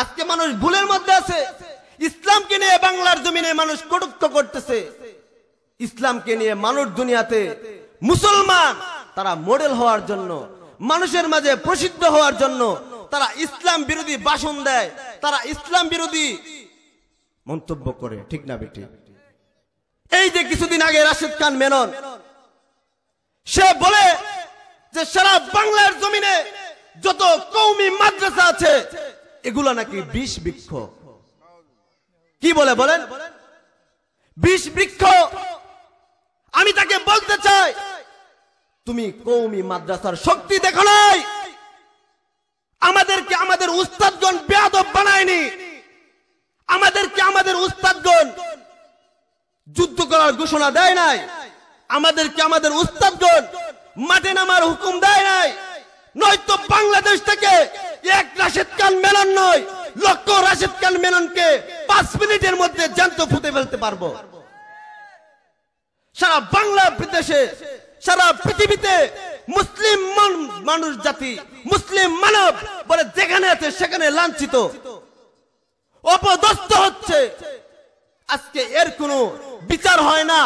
আজকে মানুষ ভুলের মধ্যে আছে ইসলামকে নিয়ে বাংলার জমিনে মানুষ কটুক্ত করতেছে ইসলামকে নিয়ে মানুষ দুনিয়াতে মুসলমান তারা মডেল হওয়ার জন্য মানুষের মাঝে প্রসিদ্ধ হওয়ার জন্য তারা ইসলাম বিরোধী বাসন দেয় তারা ইসলাম বিরোধী মন্তব্য করে ঠিক না বেটি এই যে কিছুদিন আগে রাশিদ খান মেনন সে বলে যে সারা বাংলার জমিনে যত কৌমি মাদ্রাসা আছে এগুলো নাকি বিষ বৃক্ষ কি বলে বলেন বিষ বৃক্ষ আমি তাকে বলতে চাই তুমি কৌমি মাদ্রাসার শক্তি দেখো নাই আমাদেরকে আমাদের উস্তাদগণ বেয়াদব বানায়নি আমাদেরকে আমাদের উস্তাদগণ যুদ্ধ করার ঘোষণা দেয় নাই আমাদেরকে আমাদের উস্তাদগণ মাঠে নামার হুকুম দেয় নাই নয়তো বাংলাদেশ থেকে এক রাশেদ খান মেলন নয় লক্ষ রাশেদ খান মেননকে পাঁচ মিনিটের মধ্যে জ্যান্ত ফুটে ফেলতে পারবো সারা বাংলা বিদেশে সারা পৃথিবীতে মুসলিম মানুষ জাতি মুসলিম মানব বলে যেখানে আছে সেখানে লাঞ্ছিত অপদস্ত হচ্ছে আজকে এর কোন বিচার হয় না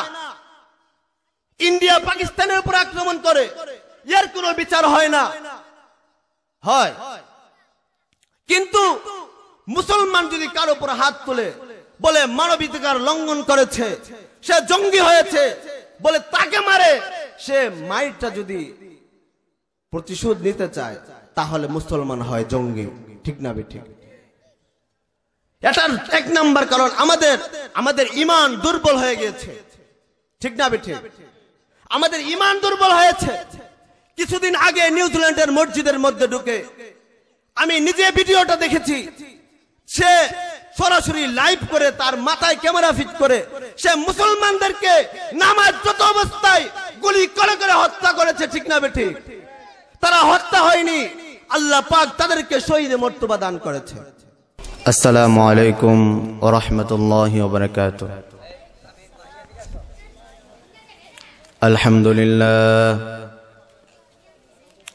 ইন্ডিয়া পাকিস্তানের উপর আক্রমণ করে এর কোন বিচার হয় না হয় কিন্তু মুসলমান যদি কার উপর হাত তুলে বলে মানবাধিকার লঙ্ঘন করেছে সে জঙ্গি হয়েছে বলে তাকে মারে সে মাইটটা যদি প্রতিশোধ নিতে চায় তাহলে মুসলমান হয় জঙ্গি ঠিক না বে ঠিক এটার এক নাম্বার কারণ আমাদের আমাদের ইমান দুর্বল হয়ে গিয়েছে ঠিক না ঠিক আমাদের ইমান দুর্বল হয়েছে কিছুদিন আগে নিউজিল্যান্ডের মসজিদের মধ্যে ঢুকে আমি নিজে ভিডিওটা দেখেছি সে সরাসরি লাইভ করে তার মাথায় ক্যামেরা ফিট করে সে মুসলমানদেরকে নামাজ যত অবস্থায় গুলি করে করে হত্যা করেছে ঠিক না বেঠি তারা হত্যা হয়নি আল্লাহ পাক তাদেরকে শহীদে মর্তবা দান করেছে আসসালামু আলাইকুম ও বারকাত আলহামদুলিল্লাহ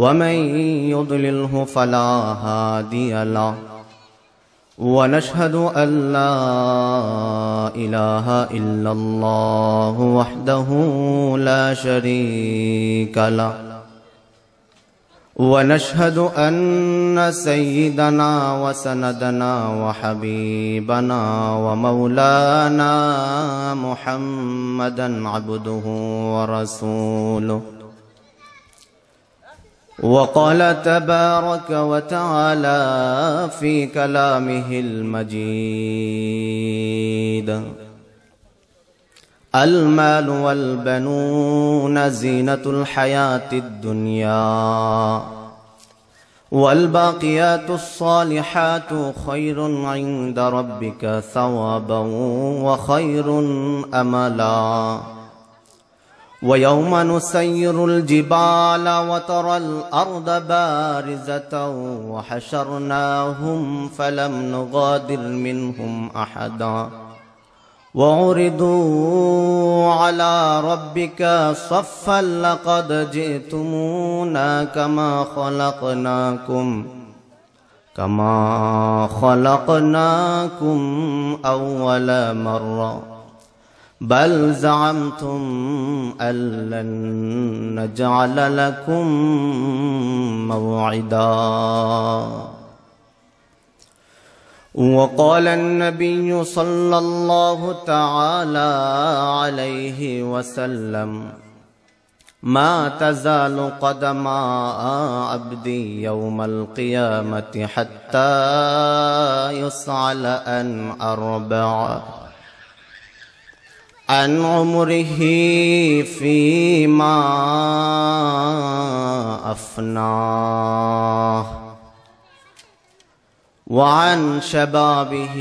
ومن يضلله فلا هادي له ونشهد أن لا إله إلا الله وحده لا شريك له ونشهد أن سيدنا وسندنا وحبيبنا ومولانا محمدا عبده ورسوله وقال تبارك وتعالى في كلامه المجيد المال والبنون زينة الحياة الدنيا والباقيات الصالحات خير عند ربك ثوابا وخير أملاً ويوم نسير الجبال وترى الأرض بارزة وحشرناهم فلم نغادر منهم أحدا وعرضوا على ربك صفا لقد جئتمونا كما خلقناكم كما خلقناكم أول مرة بل زعمتم أن لن نجعل لكم موعدا وقال النبي صلى الله تعالى عليه وسلم ما تزال قدما عبدي يوم القيامة حتى يصعل أن أربعه عن عمره فيما أفناه وعن شبابه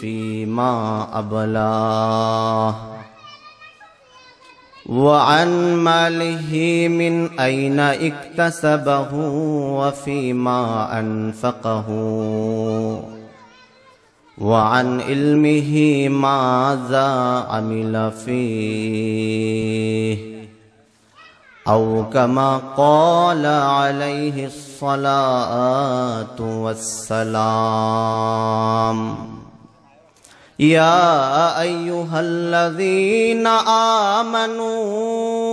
فيما أبلاه وعن ماله من أين اكتسبه وفيما أنفقه وعن علمه ماذا عمل فيه أو كما قال عليه الصلاة والسلام يا أيها الذين آمنوا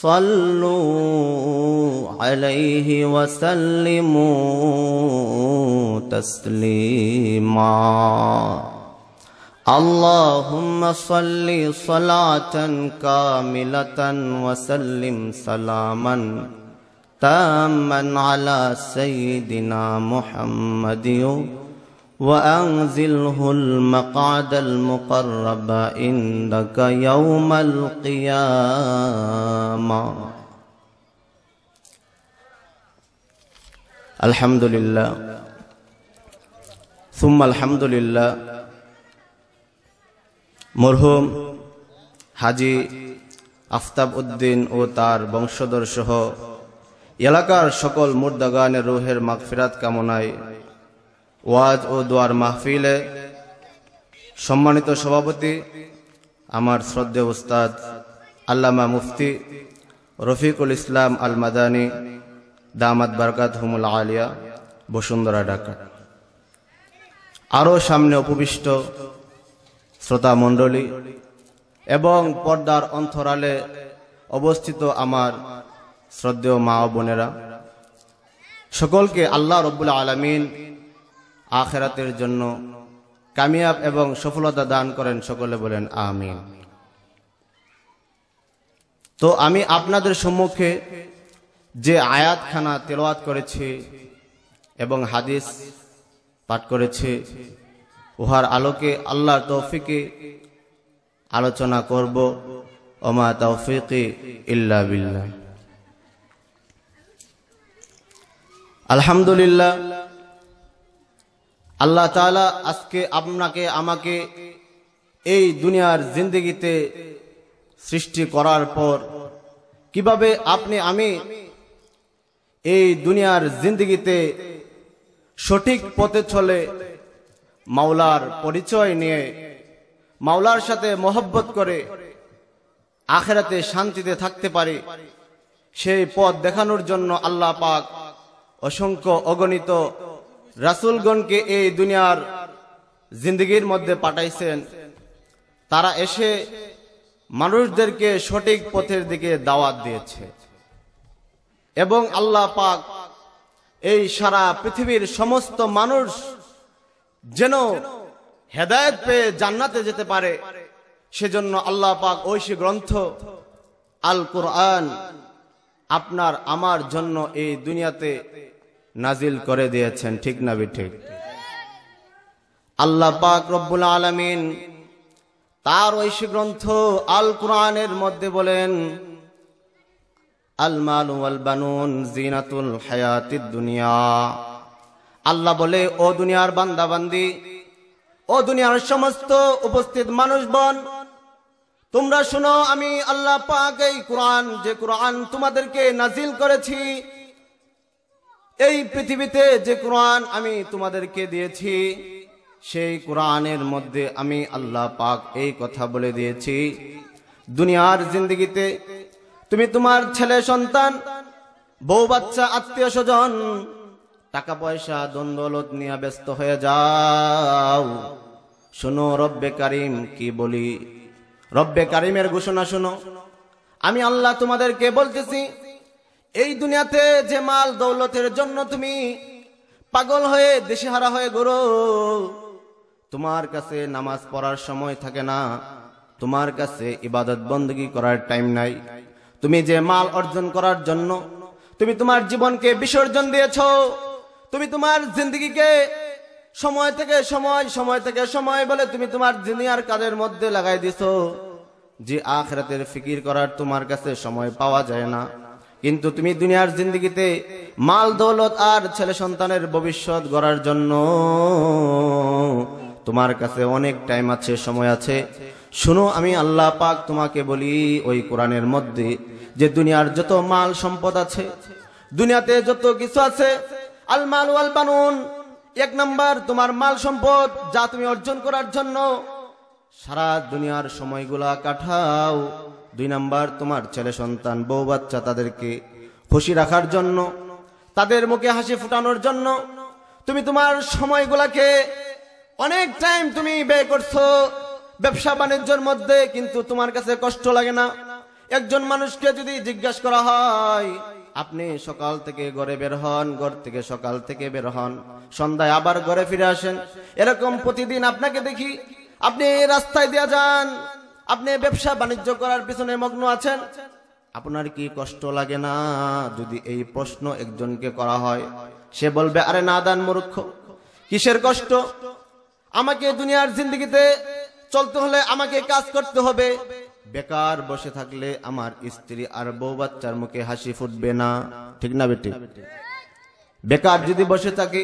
صلوا عليه وسلموا تسليما اللهم صل صلاة كاملة وسلم سلاما تاما على سيدنا محمد وأنزله المقعد المقرب عندك يوم القيامة الحمد لله ثم الحمد لله মরহুম হাজি আফতাব উদ্দিন ও তার বংশধর সহ এলাকার সকল মুর্দাগানের রোহের মাগফিরাত কামনায় ওয়াজ ও দোয়ার মাহফিলে সম্মানিত সভাপতি আমার শ্রদ্ধে উস্তাদ আল্লামা মুফতি রফিকুল ইসলাম আল মাদানী দামাত বারকাত হুমুল আলিয়া বসুন্ধরা ঢাকা আরও সামনে উপবিষ্ট শ্রোতা মণ্ডলী এবং পর্দার অন্তরালে অবস্থিত আমার শ্রদ্ধেয় মা বোনেরা সকলকে আল্লাহ রব্বুল আলমিন আখেরাতের জন্য কামিয়াব এবং সফলতা দান করেন সকলে বলেন আমিন তো আমি আপনাদের সম্মুখে যে আয়াতখানা তেলোয়াত করেছি এবং হাদিস পাঠ করেছি উহার আলোকে আল্লাহর তৌফিকে আলোচনা করব ওমা তৌফিকে ইল্লা বিল্লাহ আলহামদুলিল্লাহ আল্লাহ তালা আজকে আপনাকে আমাকে এই দুনিয়ার জিন্দগিতে সৃষ্টি করার পর কিভাবে আপনি আমি এই দুনিয়ার জিন্দগিতে সঠিক পথে চলে মাওলার পরিচয় নিয়ে মাওলার সাথে মহব্বত করে আখেরাতে শান্তিতে থাকতে পারি সেই পথ দেখানোর জন্য আল্লাহ পাক অসংখ্য অগণিত রাসুলগণকে এই দুনিয়ার জিন্দগির মধ্যে পাঠাইছেন তারা এসে মানুষদেরকে সঠিক পথের দিকে দাওয়াত দিয়েছে এবং আল্লাহ পাক এই সারা পৃথিবীর সমস্ত মানুষ যেন হেদায়ত পেয়ে জান্নাতে যেতে পারে সেজন্য আল্লাহ পাক ঐশী গ্রন্থ আল কোরআন আপনার আমার জন্য এই দুনিয়াতে নাজিল করে দিয়েছেন ঠিক না ঠিক আল্লাহ পাক রব্বুল আলমিন তার ঐশী গ্রন্থ আল কোরআনের মধ্যে বলেন আলমাল ওয়াল বানুন জিনাতুল হায়াতিদ দুনিয়া আল্লাহ বলে ও দুনিয়ার বান্দাবান্দি ও দুনিয়ার সমস্ত উপস্থিত মানুষ বন তোমরা শুনো আমি আল্লাহ পাক এই কোরআন যে কোরআন তোমাদেরকে নাজিল করেছি এই পৃথিবীতে যে কোরআন আমি তোমাদেরকে দিয়েছি সেই কোরআনের মধ্যে আমি আল্লাহ পাক এই কথা বলে দিয়েছি দুনিয়ার জিন্দগিতে তুমি তোমার ছেলে সন্তান বউ বাচ্চা আত্মীয় স্বজন টাকা পয়সা দ্বন্দ্বলত নিয়ে ব্যস্ত হয়ে যাও শোনো রব্বে কারিম কি বলি রব্বে কারিমের ঘোষণা শোনো আমি আল্লাহ তোমাদেরকে বলতেছি এই দুনিয়াতে যে মাল দৌলতের জন্য তুমি পাগল হয়ে দেশেহারা হয়ে গরো তোমার কাছে নামাজ পড়ার সময় থাকে না তোমার কাছে ইবাদত বন্দী করার টাইম নাই তুমি যে মাল অর্জন করার জন্য তুমি তোমার জীবনকে বিসর্জন দিয়েছ তুমি তোমার জিন্দগিকে সময় থেকে সময় সময় থেকে সময় বলে তুমি তোমার দুনিয়ার কাজের মধ্যে লাগাই দিছ যে আখরাতের ফিকির করার তোমার কাছে সময় পাওয়া যায় না কিন্তু তুমি দুনিয়ার জিন্দগিতে মাল দৌলত আর ছেলে সন্তানের ভবিষ্যৎ গড়ার জন্য তোমার কাছে অনেক টাইম আছে সময় আছে শুনো আমি আল্লাহ পাক তোমাকে বলি ওই কোরআনের মধ্যে যে দুনিয়ার যত মাল সম্পদ আছে দুনিয়াতে যত কিছু আছে আল মাল ওয়াল বানুন এক নাম্বার তোমার মাল সম্পদ যা তুমি অর্জন করার জন্য সারা দুনিয়ার সময়গুলা কাটাও দুই নাম্বার তোমার ছেলে সন্তান বউ বাচ্চা তাদেরকে খুশি রাখার জন্য তাদের মুখে হাসি ফুটানোর জন্য তুমি তোমার সময়গুলাকে অনেক টাইম তুমি ব্যয় করছো ব্যবসা বাণিজ্যের মধ্যে কিন্তু তোমার কাছে কষ্ট লাগে না একজন মানুষকে যদি জিজ্ঞাসা করা হয় আপনি সকাল থেকে ঘরে বের হন ঘর থেকে সকাল থেকে বের হন সন্ধ্যায় আবার ঘরে ফিরে আসেন এরকম প্রতিদিন আপনাকে দেখি আপনি রাস্তায় দেয়া যান আপনি ব্যবসা বাণিজ্য করার পিছনে মগ্ন আছেন আপনার কি কষ্ট লাগে না যদি এই প্রশ্ন একজনকে করা হয় সে বলবে আরে না দান মূর্খ কিসের কষ্ট আমাকে দুনিয়ার জিন্দগিতে চলতে হলে আমাকে কাজ করতে হবে বেকার বসে থাকলে আমার স্ত্রী আর বউ বাচ্চার মুখে হাসি ফুটবে না ঠিক না বেটি বেকার যদি বসে থাকি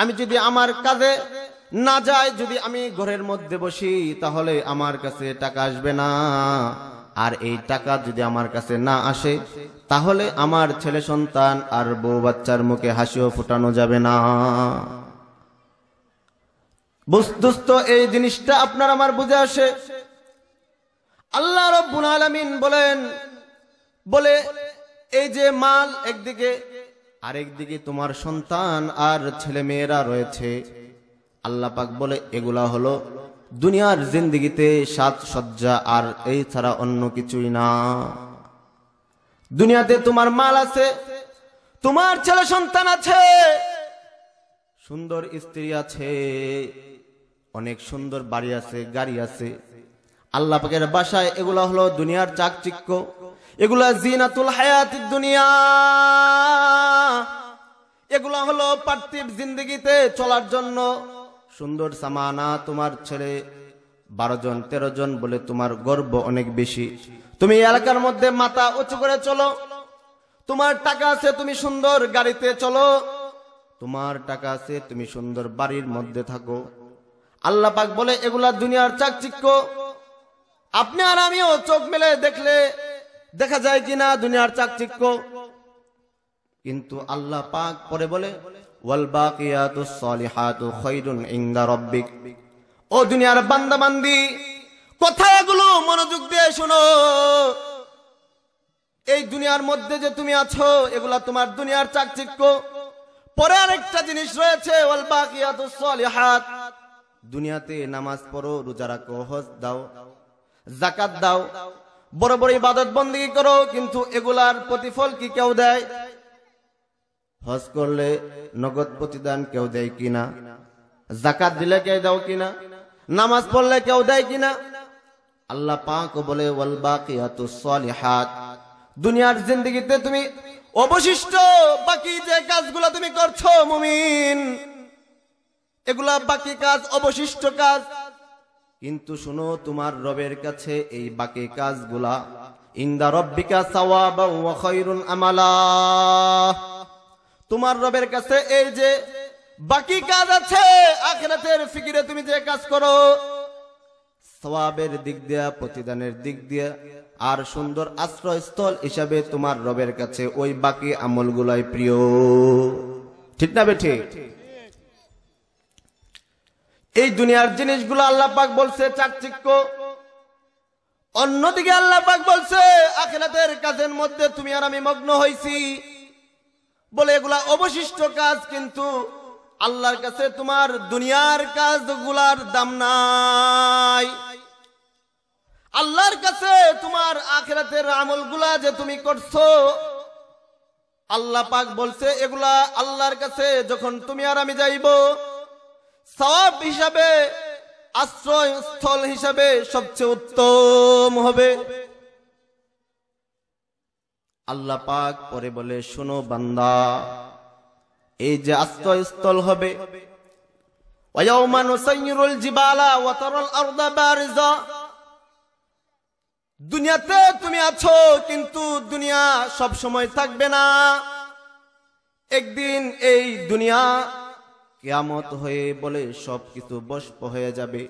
আমি যদি আমার কাজে না যায় যদি আমি ঘরের মধ্যে বসি তাহলে আমার কাছে টাকা আসবে না আর এই টাকা যদি আমার কাছে না আসে তাহলে আমার ছেলে সন্তান আর বউ বাচ্চার মুখে হাসিও ফুটানো যাবে না বুস্তুস্ত এই জিনিসটা আপনার আমার বুঝে আসে আল্লাহ রব্বুল আলমিন বলেন বলে এই যে মাল একদিকে আরেকদিকে তোমার সন্তান আর ছেলে মেয়েরা রয়েছে আল্লাহ পাক বলে এগুলা হলো দুনিয়ার জিন্দিগিতে সাজসজ্জা আর এই ছাড়া অন্য কিছুই না দুনিয়াতে তোমার মাল আছে তোমার ছেলে সন্তান আছে সুন্দর স্ত্রী আছে অনেক সুন্দর বাড়ি আছে গাড়ি আছে আল্লাহ পাকের বাসায় এগুলা হলো দুনিয়ার চাকচিক্য এগুলা জিনাতুল হায়াত দুনিয়া এগুলা হলো পার্থিব জিন্দিগিতে চলার জন্য সুন্দর সামানা তোমার ছেলে বারো জন তেরো জন বলে তোমার গর্ব অনেক বেশি তুমি এলাকার মধ্যে মাথা উঁচু করে চলো তোমার টাকা আছে তুমি সুন্দর গাড়িতে চলো তোমার টাকা আছে তুমি সুন্দর বাড়ির মধ্যে থাকো আল্লাহ পাক বলে এগুলা দুনিয়ার চাকচিক্য আপনি আর আমিও চোখ মেলে দেখলে দেখা যায় কিনা দুনিয়ার চাকচিক্য কিন্তু আল্লাহ পাক পরে বলে ওয়ালবাকিয়াতুস সালিহাতু খায়রুন ইনদা রাব্বিক ও দুনিয়ার বান্দাবান্দি কথাগুলো মনোযোগ দিয়ে শোনো এই দুনিয়ার মধ্যে যে তুমি আছো এগুলা তোমার দুনিয়ার চাকচিক্য পরে আরেকটা জিনিস রয়েছে সালিহাত দুনিয়াতে নামাজ পড়ো রোজা রাখো দাও জাকাত দাও বড় বড় ইবাদত বন্দী করো কিন্তু এগুলার প্রতিফল কি কেউ দেয় হজ করলে নগদ প্রতিদান কেউ দেয় কিনা জাকাত দিলে কেউ দাও কিনা নামাজ পড়লে কেউ দেয় কিনা আল্লাহ পাক বলে হাত দুনিয়ার জিন্দগিতে তুমি অবশিষ্ট বাকি যে কাজগুলো তুমি করছো মুমিন এগুলা বাকি কাজ অবশিষ্ট কাজ কিন্তু শুনো তোমার রবের কাছে এই বাকি কাজগুলা ইন্দা রব্বিকা সাওয়াবা ওয়া খায়রুন আমালা তোমার রবের কাছে এই যে বাকি কাজ আছে আখরাতের ফিকিরে তুমি যে কাজ করো সবাবের দিক দিয়া প্রতিদানের দিক দিয়া আর সুন্দর আশ্রয়স্থল হিসাবে তোমার রবের কাছে ওই বাকি আমলগুলাই প্রিয় ঠিক না বেঠে এই দুনিয়ার জিনিসগুলো আল্লাহ পাক বলছে চাকচিক্য অন্যদিকে আল্লাহ পাক বলছে আখেরাতের কাজের মধ্যে তুমি আর আমি মগ্ন হয়েছি বলে এগুলা অবশিষ্ট কাজ কিন্তু আল্লাহর কাছে তোমার দুনিয়ার কাজ গুলার দাম নাই আল্লাহর কাছে তোমার আখেরাতের গুলা যে তুমি করছো আল্লাহ পাক বলছে এগুলা আল্লাহর কাছে যখন তুমি আর আমি যাইব সব হিসাবে আশ্রয়স্থল হিসাবে সবচেয়ে উত্তম হবে আল্লাহ পাক পরে বলে শোনো বান্দা এই যে আশ্রয়স্থল হবে দুনিয়াতে তুমি আছো কিন্তু দুনিয়া সব সময় থাকবে না একদিন এই দুনিয়া কেয়ামত হয়ে বলে সব কিছু বস্প হয়ে যাবে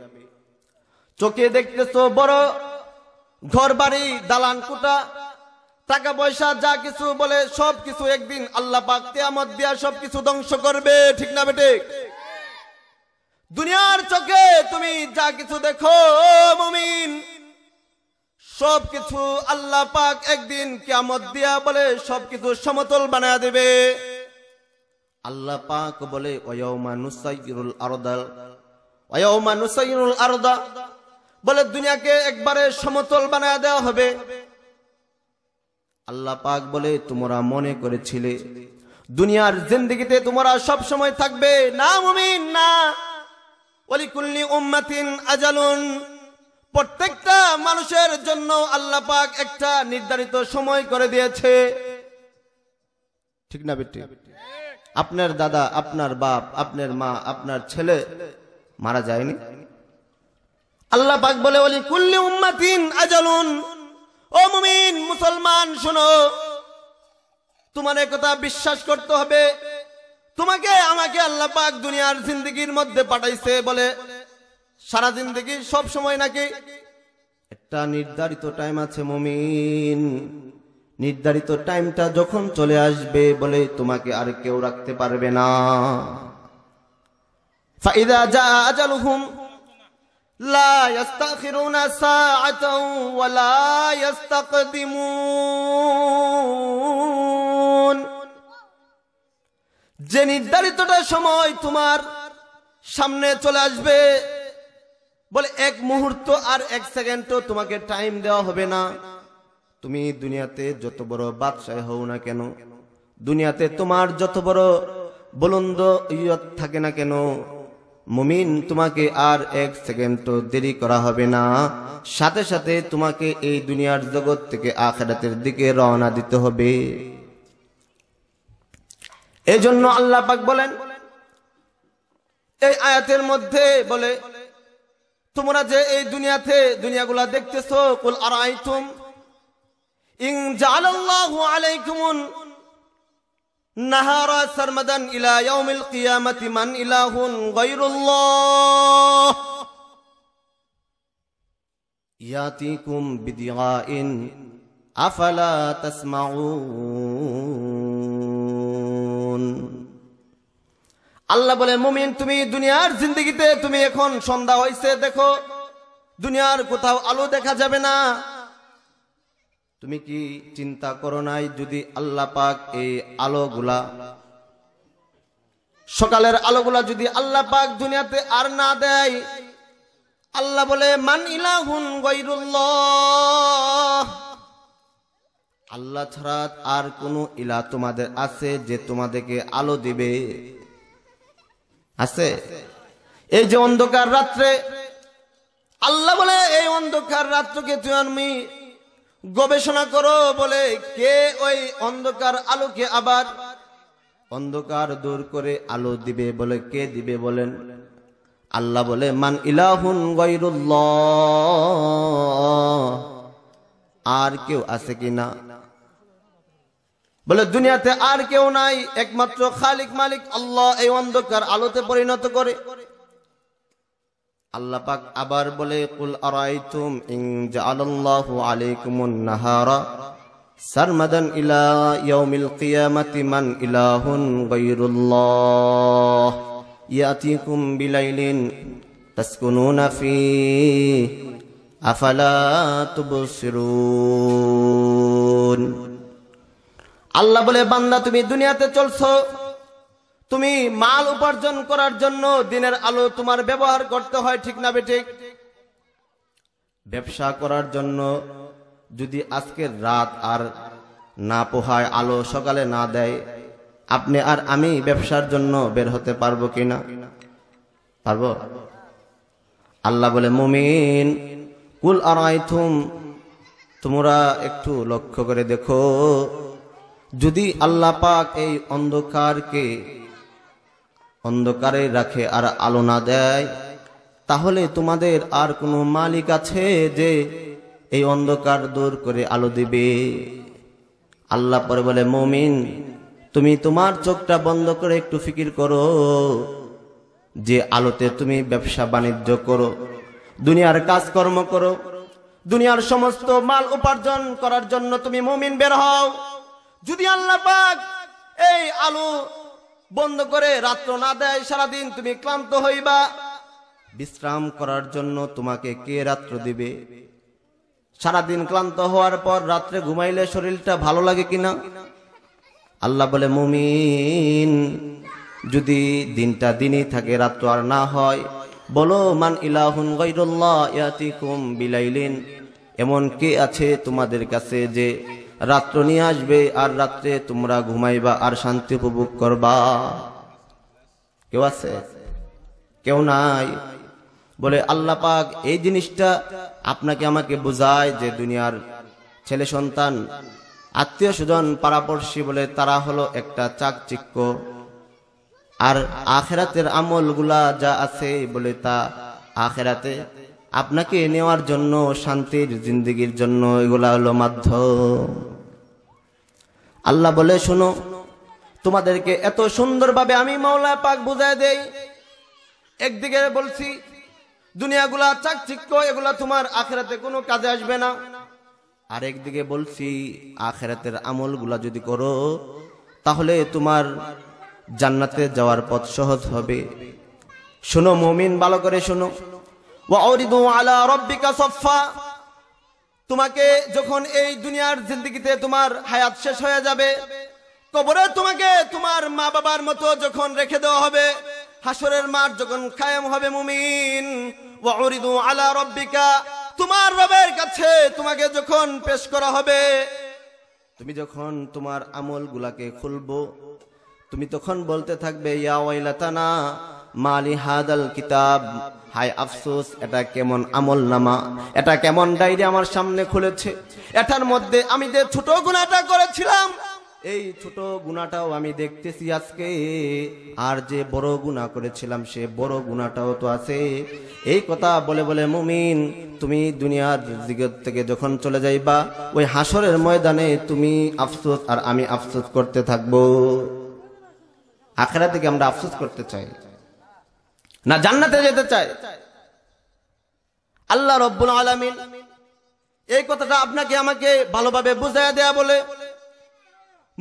চোখে দেখতেছ বড় ঘর বাড়ি দালান কোটা টাকা পয়সা যা কিছু বলে সব কিছু একদিন আল্লাহ পাক তেয়ামত দিয়া সব কিছু ধ্বংস করবে ঠিক না বেটে দুনিয়ার চোখে তুমি যা কিছু দেখো মুমিন সব কিছু আল্লাহ পাক একদিন কেয়ামত দিয়া বলে সব কিছু সমতল বানা দেবে আল্লাহ পাক বলে ওয়াউমা আরদা বলে দুনিয়াকে একবারে সমতল বানায় দেওয়া হবে আল্লাহ পাক বলে তোমরা মনে করেছিলে দুনিয়ার জিন্দগিতে তোমরা সব সময় থাকবে না মুমিন না ওলিকুল্লি উম্মাতিন আজালুন প্রত্যেকটা মানুষের জন্য আল্লাহ পাক একটা নির্ধারিত সময় করে দিয়েছে ঠিক না বেটি আপনার দাদা আপনার বাপ আপনার মা আপনার ছেলে মারা যায়নি আল্লাহ পাক বলে ওলি কুল্লি উম্মাতিন আজালুন ও মুমিন মুসলমান শোনো তোমার কথা বিশ্বাস করতে হবে তোমাকে আমাকে আল্লাহ পাক দুনিয়ার জিন্দগির মধ্যে পাঠাইছে বলে সারা জিন্দগি সব সময় নাকি একটা নির্ধারিত টাইম আছে মুমিন নির্ধারিত টাইমটা যখন চলে আসবে বলে তোমাকে আর কেউ রাখতে পারবে না ফাইদা যা আজালুহুম لا يستأخرون ساعة ولا يستقدمون যে নির্ধারিতটা সময় তোমার সামনে চলে আসবে বলে এক মুহূর্ত আর এক সেকেন্ডও তোমাকে টাইম দেওয়া হবে না তুমি দুনিয়াতে যত বড় বাদশাহ হও না কেন দুনিয়াতে তোমার যত বড় বলন্দ ইয়ত থাকে না কেন মুমিন তোমাকে আর এক সেকেন্ড তো দেরি করা হবে না সাথে সাথে তোমাকে এই দুনিয়ার জগৎ থেকে আখেরাতের দিকে রওনা দিতে হবে এজন্য আল্লাহ পাক বলেন এই আয়াতের মধ্যে বলে তোমরা যে এই দুনিয়াতে দুনিয়াগুলা দেখতেছো কুল আরাইতুম ইন জালাল্লাহু আলাইকুমুন نهارا سرمدا إلى يوم القيامة من إله غير الله ياتيكم بدعاء أفلا تسمعون আল্লাহ বলে মুমিন তুমি দুনিয়ার জিন্দগিতে তুমি এখন সন্ধ্যা হয়েছে দেখো দুনিয়ার কোথাও আলো দেখা যাবে না তুমি কি চিন্তা করো নাই যদি আল্লাহ পাক এই আলোগুলা সকালের আলোগুলা যদি আল্লাহ পাক দুনিয়াতে আর না দেয় আল্লাহ বলে মান ইলাহুন আল্লাহ ছাড়া আর কোন ইলা তোমাদের আছে যে তোমাদেরকে আলো দিবে আছে এই যে অন্ধকার রাত্রে আল্লাহ বলে এই অন্ধকার রাত্রকে তুই আমি গবেষণা করো বলে কে ওই অন্ধকার আলোকে আবার অন্ধকার দূর করে আলো দিবে বলে কে দিবে বলেন আল্লাহ বলে মান ইলাহুন আর কেউ আছে কি না বলে দুনিয়াতে আর কেউ নাই একমাত্র খালিক মালিক আল্লাহ এই অন্ধকার আলোতে পরিণত করে আল্লাহ পাক আবার বলে কুল আরাইতুম ইন জাআলাল্লাহু আলাইকুমুন নাহারা সারমাদান ইলা ইয়াউমিল কিয়ামাতি মান ইলাহুন গায়রুল্লাহ ইয়াতিকুম বিলাইলিন তাসকুনুনা ফিহি আফালা তুবসিরুন আল্লাহ বলে বান্দা তুমি দুনিয়াতে চলছো তুমি মাল উপার্জন করার জন্য দিনের আলো তোমার ব্যবহার করতে হয় ঠিক না বেঠিক ব্যবসা করার জন্য যদি আজকের রাত আর না পোহায় আলো সকালে না দেয় আপনি আর আমি ব্যবসার জন্য বের হতে পারবো কিনা পারবো আল্লাহ বলে মুমিন কুল আরাইথুম তোমরা একটু লক্ষ্য করে দেখো যদি আল্লাহ পাক এই অন্ধকারকে অন্ধকারে রাখে আর আলো না দেয় তাহলে তোমাদের আর কোনো মালিক আছে যে এই অন্ধকার দূর করে আলো দিবে আল্লাহ পরে বলে মমিন তুমি তোমার চোখটা বন্ধ করে একটু ফিকির করো যে আলোতে তুমি ব্যবসা বাণিজ্য করো দুনিয়ার কাজকর্ম করো দুনিয়ার সমস্ত মাল উপার্জন করার জন্য তুমি মমিন বের হও যদি আল্লাহ পাক এই আলো বন্ধ করে রাত্র না দেয় সারাদিন তুমি ক্লান্ত হইবা বিশ্রাম করার জন্য তোমাকে কে রাত্র দিবে সারাদিন ক্লান্ত হওয়ার পর রাত্রে ঘুমাইলে শরীরটা ভালো লাগে কিনা আল্লাহ বলে মুমিন যদি দিনটা দিনই থাকে রাত্র আর না হয় বলো মান ইলাহুন গৈরুল্লাহ ইয়াতিকুম বিলাইলিন এমন কে আছে তোমাদের কাছে যে রাত্র নিয়ে আসবে আর রাত্রে তোমরা ঘুমাইবা আর শান্তি উপভোগ করবা কেউ আছে কেউ নাই বলে আল্লাহ পাক এই জিনিসটা আপনাকে আমাকে বুঝায় যে দুনিয়ার ছেলে সন্তান আত্মীয় স্বজন পাড়াপড়শি বলে তারা হলো একটা চাকচিক্য আর আখেরাতের আমলগুলা যা আছে বলে তা আখেরাতে আপনাকে নেওয়ার জন্য শান্তির জিন্দিগির জন্য এগুলা হলো মাধ্যম আল্লাহ বলে শুনো তোমাদেরকে এত সুন্দরভাবে আমি মাওলা পাক বুঝায় দেই একদিকে বলছি দুনিয়াগুলা চাকচিক্য এগুলা তোমার আখেরাতে কোনো কাজে আসবে না আর একদিকে বলছি আখেরাতের আমলগুলা যদি করো তাহলে তোমার জান্নাতে যাওয়ার পথ সহজ হবে শোনো মমিন ভালো করে শোনো আলা রব্বিকা সফা তোমাকে যখন এই দুনিয়ার জিন্দগিতে তোমার হায়াত শেষ হয়ে যাবে কবরে তোমাকে তোমার মা বাবার মতো যখন রেখে দেওয়া হবে হাসরের মাঠ যখন কায়েম হবে মুমিন ওয়াউরিদু আলা রব্বিকা তোমার রবের কাছে তোমাকে যখন পেশ করা হবে তুমি যখন তোমার আমলগুলাকে খুলবো তুমি তখন বলতে থাকবে ইয়া ওয়াইলাতানা মালি হাদাল কিতাব হাই আফসোস এটা কেমন আমল নামা এটা কেমন ডায়েরি আমার সামনে খুলেছে এটার মধ্যে আমি যে ছোট গুণাটা করেছিলাম এই ছোট গুণাটাও আমি দেখতেছি আজকে আর যে বড় গুণা করেছিলাম সে বড় গুণাটাও তো আছে এই কথা বলে বলে মুমিন তুমি দুনিয়ার জিগত থেকে যখন চলে যাইবা ওই হাসরের ময়দানে তুমি আফসোস আর আমি আফসোস করতে থাকবো আখেরা থেকে আমরা আফসোস করতে চাই না জান্নাতে যেতে চায় আল্লাহ রব্বুল আলমিন এই কথাটা আপনাকে আমাকে ভালোভাবে বুঝাইয়া দেয়া বলে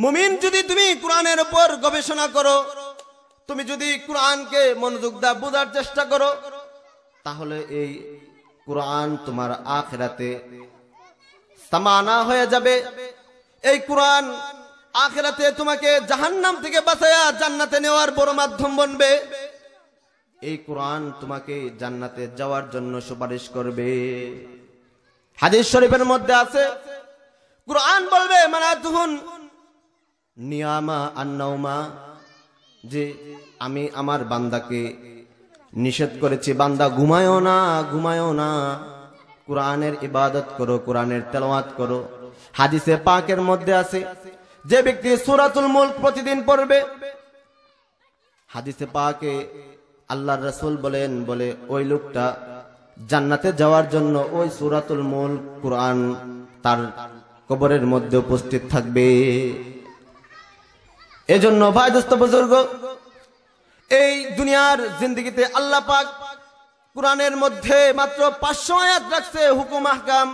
মুমিন যদি তুমি কোরআনের উপর গবেষণা করো তুমি যদি কোরআনকে মনোযোগ দা বোঝার চেষ্টা করো তাহলে এই কোরআন তোমার আখেরাতে সামানা হয়ে যাবে এই কোরআন আখেরাতে তোমাকে জাহান্নাম থেকে বাঁচায়া জান্নাতে নেওয়ার বড় মাধ্যম বনবে এই কোরআন তোমাকে জান্নাতে যাওয়ার জন্য সুপারিশ করবে হাদিস শরীফের মধ্যে আছে কোরআন বলবে মানা নিয়ামা আন্নাউমা যে আমি আমার বান্দাকে নিষেধ করেছি বান্দা ঘুমায়ও না ঘুমায়ও না কোরআনের ইবাদত করো কোরআনের তেলাওয়াত করো হাদিসে পাকের মধ্যে আছে যে ব্যক্তি সুরাতুল মুল্ক প্রতিদিন পড়বে হাদিসে পাকে আল্লাহর রাসুল বলেন বলে ওই লোকটা জান্নাতে যাওয়ার জন্য ওই সুরাতুল মূল কোরআন তার কবরের মধ্যে উপস্থিত থাকবে এজন্য ভাই দোস্ত বুজুর্গ এই দুনিয়ার জিন্দগিতে আল্লাহ পাক কোরআনের মধ্যে মাত্র পাঁচশো আয়াত রাখছে হুকুম আহকাম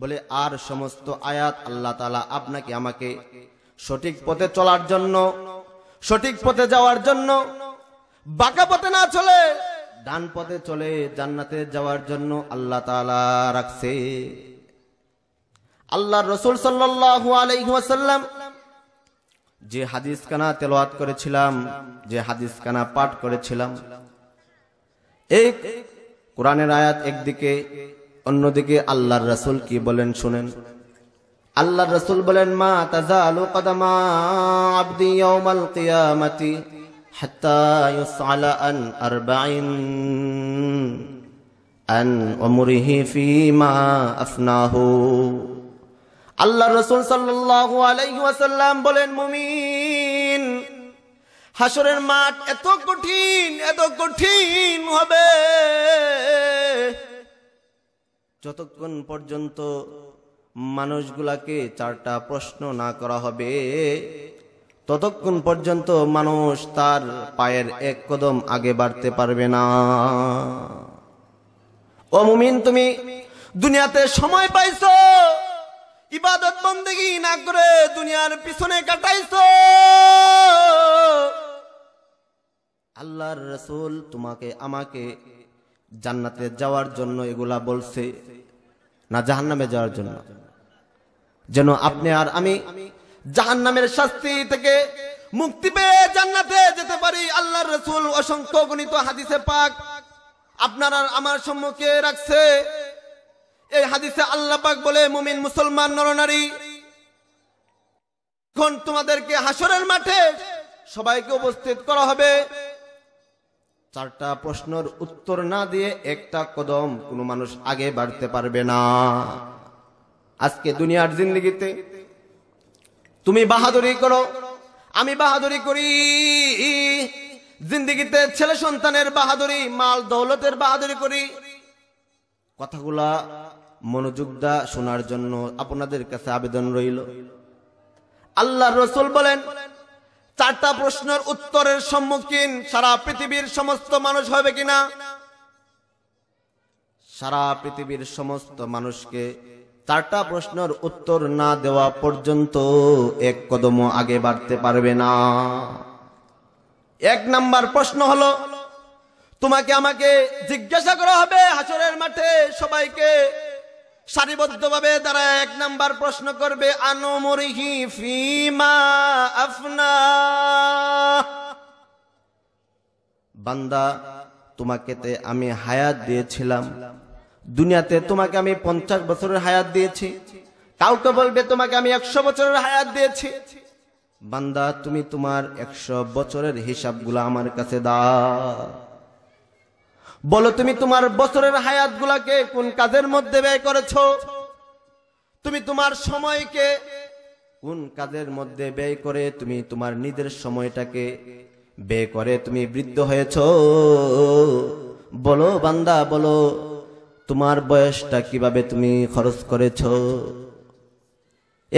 বলে আর সমস্ত আয়াত আল্লাহ তালা আপনাকে আমাকে সঠিক পথে চলার জন্য সঠিক পথে যাওয়ার জন্য বাঁকা পথে না চলে ডান পথে চলে জান্নাতে যাওয়ার জন্য আল্লাহ তালা রাখছে আল্লাহ রসুল সাল্লু যে হাদিস কানা তেলোয়াত করেছিলাম যে হাদিস কানা পাঠ করেছিলাম এই কোরআনের আয়াত একদিকে অন্যদিকে আল্লাহর রসুল কি বলেন শুনেন আল্লাহর রসুল বলেন মা তাজা আলু কদমা আব্দি ইয়াউমাল কিয়ামতি حتى يسأل عن أربع عن عمره فيما أفناه আল্লাহ রসুল সাল্লাহ আলাইসাল্লাম বলেন মুমিন হাসরের মাঠ এত কঠিন এত কঠিন হবে যতক্ষণ পর্যন্ত মানুষগুলাকে চারটা প্রশ্ন না করা হবে ততক্ষণ পর্যন্ত মানুষ তার পায়ের এক কদম আগে বাড়তে পারবে না ও মুমিন তুমি দুনিয়াতে সময় পাইছ ইবাদত বন্দেগি না করে দুনিয়ার পিছনে কাটাইছ আল্লাহর রসুল তোমাকে আমাকে জান্নাতে যাওয়ার জন্য এগুলা বলছে না জাহান্নামে যাওয়ার জন্য যেন আপনি আর আমি জাহান নামের শাস্তি থেকে মুক্তি পেয়ে জান্নাতে যেতে পারি আল্লাহর রসুল অসংখ্য গণিত হাদিসে পাক আপনারা আমার সম্মুখে রাখছে এই হাদিসে আল্লাহ পাক বলে মুমিন মুসলমান নরনারী এখন তোমাদেরকে হাসরের মাঠে সবাইকে উপস্থিত করা হবে চারটা প্রশ্নের উত্তর না দিয়ে একটা কদম কোনো মানুষ আগে বাড়তে পারবে না আজকে দুনিয়ার জিন্দেগিতে তুমি বাহাদুরি করো আমি বাহাদুরি করি জিন্দিগিতে ছেলে সন্তানের বাহাদুরি মাল দৌলতের বাহাদুরি করি কথাগুলা মনোযোগ দা শোনার জন্য আপনাদের কাছে আবেদন রইল আল্লাহ রসুল বলেন চারটা প্রশ্নের উত্তরের সম্মুখীন সারা পৃথিবীর সমস্ত মানুষ হবে কিনা সারা পৃথিবীর সমস্ত মানুষকে চারটা প্রশ্নের উত্তর না দেওয়া পর্যন্ত এক কদমও আগে বাড়তে পারবে না এক নাম্বার প্রশ্ন হলো তোমাকে আমাকে জিজ্ঞাসা করা হবে হাসরের মাঠে সবাইকে ভাবে তারা এক নাম্বার প্রশ্ন করবে আনমরিহি ফিমা আফনা বান্দা তোমাকে আমি হায়াত দিয়েছিলাম দুনিয়াতে তোমাকে আমি পঞ্চাশ বছরের হায়াত দিয়েছি কাউকে বলবে তোমাকে আমি একশো বছরের হায়াত দিয়েছি বান্দা তুমি তোমার একশো বছরের হিসাবগুলা আমার কাছে দা বলো তুমি তোমার বছরের হায়াতগুলাকে কোন কাজের মধ্যে ব্যয় করেছ তুমি তোমার সময়কে কোন কাজের মধ্যে ব্যয় করে তুমি তোমার নিজের সময়টাকে ব্যয় করে তুমি বৃদ্ধ হয়েছ বলো বান্দা বলো তোমার বয়সটা কিভাবে তুমি খরচ করেছ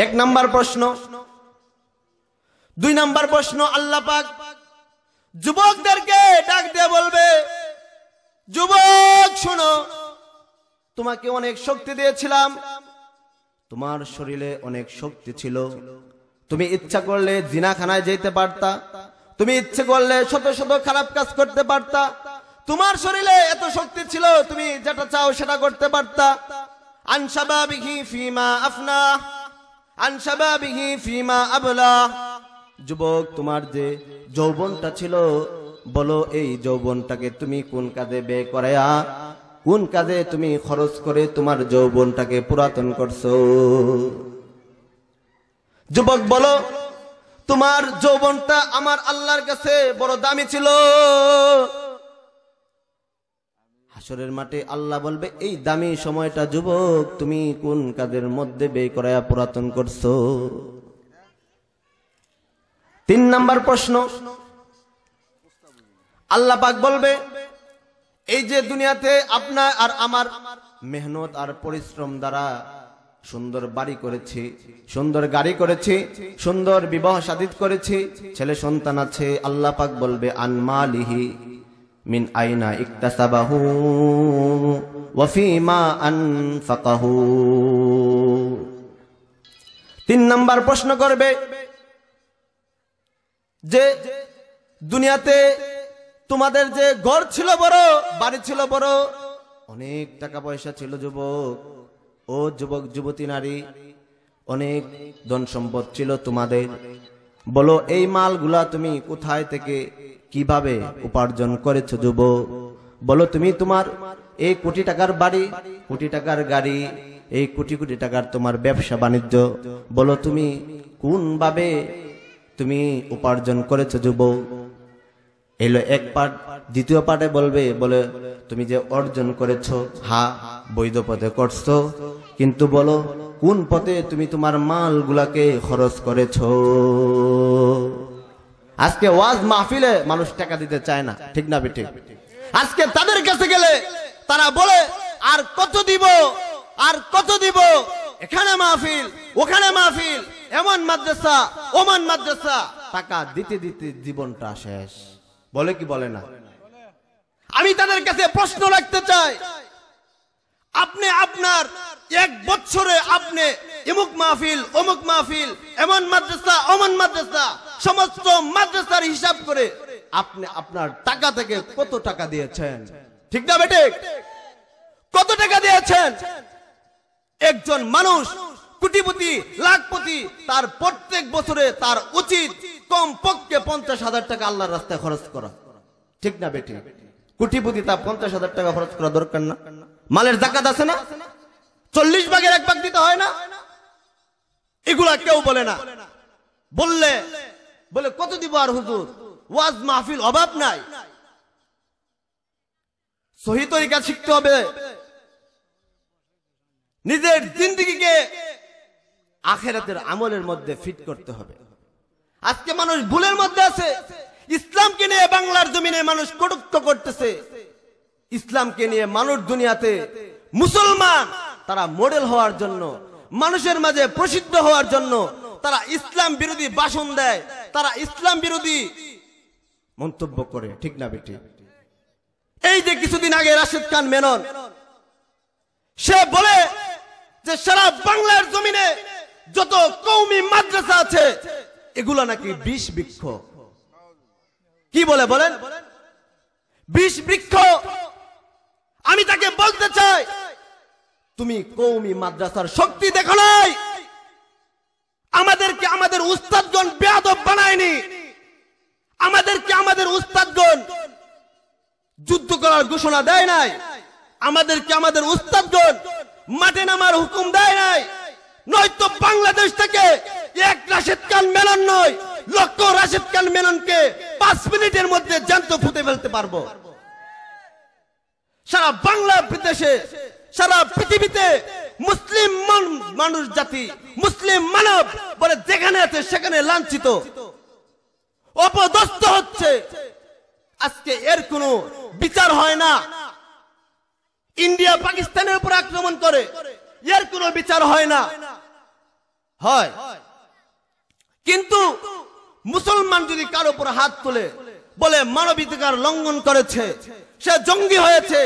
এক নাম্বার প্রশ্ন দুই নাম্বার প্রশ্ন আল্লাহ পাক যুবকদেরকে ডাক দিয়ে বলবে যুবক শোনো তোমাকে অনেক শক্তি দিয়েছিলাম তোমার শরীরে অনেক শক্তি ছিল তুমি ইচ্ছা করলে জিনাখানায় যেতে পারতা তুমি ইচ্ছে করলে শত শত খারাপ কাজ করতে পারতা তোমার শরীরে এত শক্তি ছিল তুমি যেটা চাও সেটা করতে পারতা আনসাবাবিহি ফিমা আফনা আনসাবাবিহি ফিমা আবলা যুবক তোমার যে যৌবনটা ছিল বলো এই যৌবনটাকে তুমি কোন কাজে বে করায়া কোন কাজে তুমি খরচ করে তোমার যৌবনটাকে পুরাতন করছো যুবক বলো তোমার যৌবনটা আমার আল্লাহর কাছে বড় দামি ছিল হাসরের মাঠে আল্লাহ বলবে এই দামি সময়টা যুবক তুমি কোন কাদের মধ্যে বে করায়া পুরাতন করছো তিন নাম্বার প্রশ্ন আল্লাহ পাক বলবে এই যে দুনিয়াতে আপনার আর আমার মেহনত আর পরিশ্রম দ্বারা সুন্দর বাড়ি করেছি সুন্দর গাড়ি করেছি সুন্দর বিবাহ সাদিত করেছি ছেলে সন্তান আছে আল্লাহ পাক বলবে আনমালিহি من أين اكتسبه وفيما أنفقه তিন নাম্বার প্রশ্ন করবে যে দুনিয়াতে তোমাদের যে ঘর ছিল বড় বাড়ি ছিল বড় অনেক টাকা পয়সা ছিল যুবক ও যুবক যুবতী নারী অনেক ধন সম্পদ ছিল তোমাদের বলো এই মালগুলা তুমি কোথায় থেকে কিভাবে উপার্জন করেছ যুব বলো তুমি তোমার এই কোটি টাকার বাড়ি কোটি টাকার গাড়ি এই কোটি কোটি টাকার তোমার ব্যবসা বাণিজ্য বলো তুমি কোনভাবে তুমি উপার্জন করেছ যুব এলো এক পার্ট দ্বিতীয় পার্টে বলবে বলে তুমি যে অর্জন করেছ হা বৈধ পথে করছ কিন্তু বলো কোন পথে তুমি তোমার মালগুলাকে খরচ করেছো আজকে ওয়াজ মাহফিলে মানুষ টাকা দিতে চায় না ঠিক না বেঠিক আজকে তাদের কাছে গেলে তারা বলে আর কত দিব আর কত দিব এখানে মাহফিল ওখানে মাহফিল এমন মাদ্রাসা ওমান মাদ্রাসা টাকা দিতে দিতে জীবনটা শেষ বলে কি বলে না আমি তাদের কাছে প্রশ্ন রাখতে চাই আপনি আপনার এক বছরে আপনি ইমুক মাহফিল অমুক মাহফিল এমন মাদ্রাসা অমন মাদ্রাসা সমস্ত মাদ্রাসার হিসাব করে আপনি আপনার টাকা থেকে কত টাকা দিয়েছেন ঠিক না বেটে কত টাকা দিয়েছেন একজন মানুষ কোটিপতি লাখপতি তার প্রত্যেক বছরে তার উচিত কম পক্ষে পঞ্চাশ হাজার টাকা আল্লাহর রাস্তায় খরচ করা ঠিক না বেটে কোটিপতি তা পঞ্চাশ হাজার টাকা খরচ করা দরকার না মালের জাকাত আছে না চল্লিশ ভাগের এক ভাগ দিতে হয় না এগুলা কেউ বলে না বললে বলে কত দিব আর হুজুর ওয়াজ মাহফিল অভাব নাই সহি তরিকা শিখতে হবে নিজের জিন্দিগিকে আখেরাতের আমলের মধ্যে ফিট করতে হবে আজকে মানুষ ভুলের মধ্যে আছে ইসলামকে নিয়ে বাংলার জমিনে মানুষ কটুক্ত করতেছে ইসলামকে নিয়ে মানুষ দুনিয়াতে মুসলমান তারা মডেল হওয়ার জন্য মানুষের মাঝে প্রসিদ্ধ হওয়ার জন্য তারা ইসলাম বিরোধী বাসন দেয় তারা ইসলাম বিরোধী মন্তব্য করে ঠিক না বেটি এই যে কিছুদিন আগে রাশেদ খান মেনন সে বলে যে সারা বাংলার জমিনে যত কৌমি মাদ্রাসা আছে এগুলো নাকি বিষ বৃক্ষ কি বলে বলেন বিষ বৃক্ষ আমি তাকে বলতে চাই তুমি কৌমি মাদ্রাসার শক্তি দেখো নাই আমাদেরকে আমাদের উস্তাদগণ বেয়াদব বানায়নি আমাদেরকে আমাদের উস্তাদগণ যুদ্ধ করার ঘোষণা দেয় নাই আমাদেরকে আমাদের উস্তাদগণ মাঠে নামার হুকুম দেয় নাই নয়তো বাংলাদেশ থেকে এক রাশেদ খান মেলন নয় লক্ষ রাশেদ খান মেলনকে পাঁচ মিনিটের মধ্যে জ্যান্ত ফুটে ফেলতে পারবো সারা বাংলা বিদেশে সারা পৃথিবীতে মুসলিম মানুষ জাতি মুসলিম মানব বলে যেখানে আছে সেখানে লাঞ্ছিত অপদস্ত হচ্ছে আজকে এর কোনো বিচার হয় না ইন্ডিয়া পাকিস্তানের উপর আক্রমণ করে এর কোনো বিচার হয় না হয় কিন্তু মুসলমান যদি কার উপর হাত তুলে বলে মানবাধিকার লঙ্ঘন করেছে সে জঙ্গি হয়েছে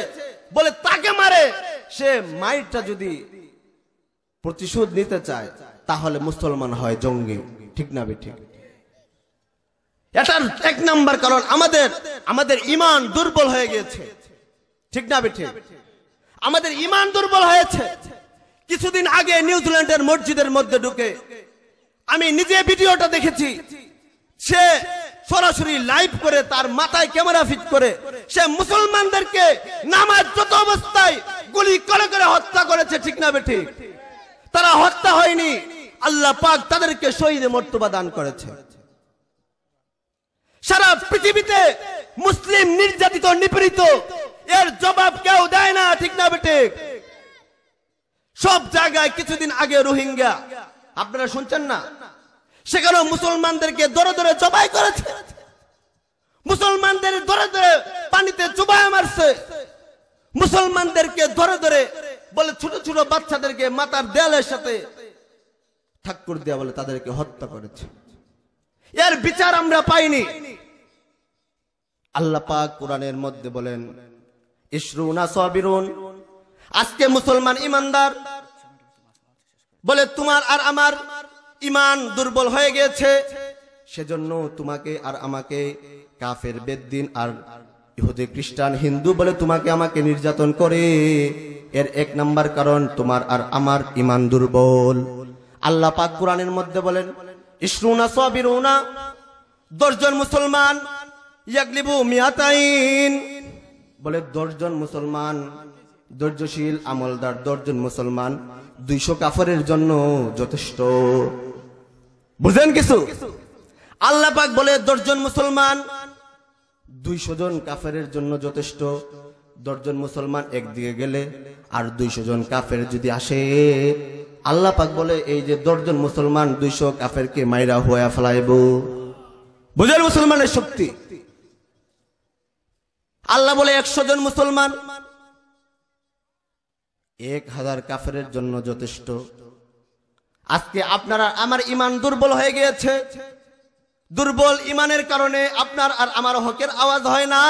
বলে তাকে মারে সে মাইরটা যদি প্রতিশোধ নিতে চায় তাহলে মুসলমান হয় জঙ্গি ঠিক না ঠিক এটার এক নাম্বার কারণ আমাদের আমাদের ইমান দুর্বল হয়ে গিয়েছে ঠিক না ঠিক আমাদের ইমান দুর্বল হয়েছে কিছুদিন আগে নিউজিল্যান্ডের মসজিদের মধ্যে ঢুকে আমি নিজে ভিডিওটা দেখেছি সে সরাসরি লাইভ করে তার মাথায় ক্যামেরা ফিট করে সে মুসলমানদেরকে নামাজ যত অবস্থায় গুলি করে করে হত্যা করেছে ঠিক না বেঠি তারা হত্যা হয়নি আল্লাহ পাক তাদেরকে শহীদে মর্তবা দান করেছে সারা পৃথিবীতে মুসলিম নির্যাতিত নিপীড়িত এর জবাব কেউ দেয় না ঠিক না বেঠিক সব জায়গায় কিছুদিন আগে রোহিঙ্গা আপনারা শুনছেন না সেখানে মুসলমানদেরকে দরে দরে জবাই করেছে মুসলমানদের দরে দরে পানিতে চুবায় মারছে মুসলমানদেরকে ধরে ধরে বলে ছোট ছোট বাচ্চাদেরকে মাতার দেয়ালের সাথে ঠাকুর দেয়া বলে তাদেরকে হত্যা করেছে এর বিচার আমরা পাইনি আল্লাহ পাক কোরআনের মধ্যে বলেন আজকে মুসলমান ইমানদার বলে তোমার আর আমার ইমান দুর্বল হয়ে গেছে সেজন্য তোমাকে আর আমাকে কাফের বেদ্দিন আর ইহুদি খ্রিস্টান হিন্দু বলে তোমাকে আমাকে নির্যাতন করে এর এক নাম্বার কারণ তোমার আর আমার ইমান দুর্বল আল্লাহ পাক কোরআনের মধ্যে বলেন ইসরুনা সাবিরুনা দশজন মুসলমান ইয়াকলিবু মিয়াতাইন বলে দশজন মুসলমান ধৈর্যশীল আমলদার দশজন মুসলমান দুইশো কাফারের জন্য যথেষ্ট বুঝলেন কিছু আল্লাহ পাক বলে দশজন মুসলমান দুইশো জন কাফেরের জন্য যথেষ্ট দশজন মুসলমান একদিকে গেলে আর দুইশো জন কাফের যদি আসে আল্লাহ পাক বলে এই যে দশজন মুসলমান দুইশো কাফেরকে মাইরা হয়ে ফেলাইব বুঝেন মুসলমানের শক্তি আল্লাহ বলে একশো জন মুসলমান এক হাজার কাফের জন্য যথেষ্ট আজকে আপনারা আমার ইমান দুর্বল হয়ে গিয়েছে দুর্বল ইমানের কারণে আপনার আর আমার হকের আওয়াজ হয় না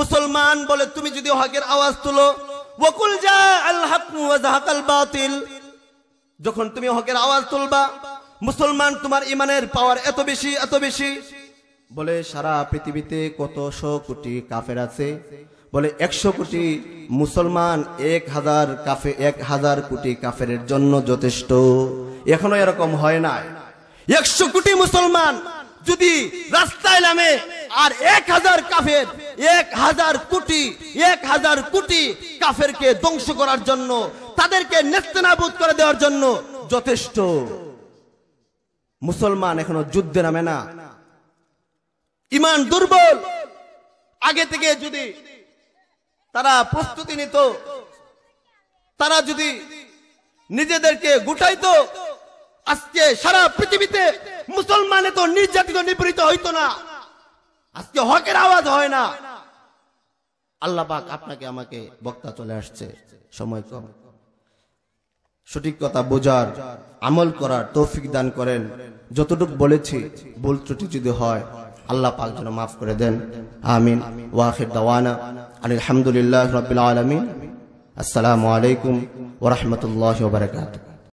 মুসলমান বলে তুমি যদি হকের আওয়াজ তুলো ওকুল যা বাতিল যখন তুমি হকের আওয়াজ তুলবা মুসলমান তোমার ইমানের পাওয়ার এত বেশি এত বেশি বলে সারা পৃথিবীতে কতশো কোটি কাফের আছে বলে একশো কোটি মুসলমান এক হাজার কাফে এক হাজার কোটি কাফের জন্য যথেষ্ট এখনো এরকম হয় না একশো কোটি মুসলমান যদি রাস্তায় নামে আর এক হাজার কাফের এক হাজার কোটি এক হাজার কোটি কে ধ্বংস করার জন্য তাদেরকে নেস্তনাবুদ করে দেওয়ার জন্য যথেষ্ট মুসলমান এখনো যুদ্ধে নামে না ইমান দুর্বল আগে থেকে যদি তারা প্রস্তুতি নিত তারা যদি নিজেদেরকে গুটাইতো আজকে সারা পৃথিবীতে মুসলমানে তো নির্যাতিত নিপীড়িত হইত না আজকে হকের আওয়াজ হয় না আল্লাহ পাক আপনাকে আমাকে বক্তা চলে আসছে সময় কম সঠিক কথা বোঝার আমল করার তৌফিক দান করেন যতটুক বলেছি ভুল ত্রুটি যদি হয় আল্লাহ পাক যেন মাফ করে দেন আমিন ওয়াহির দাওয়ানা আলহামদুলিল্লাহ রবিল আলমিন আসসালামু আলাইকুম ওরহমতুল্লাহ বারকাতুহ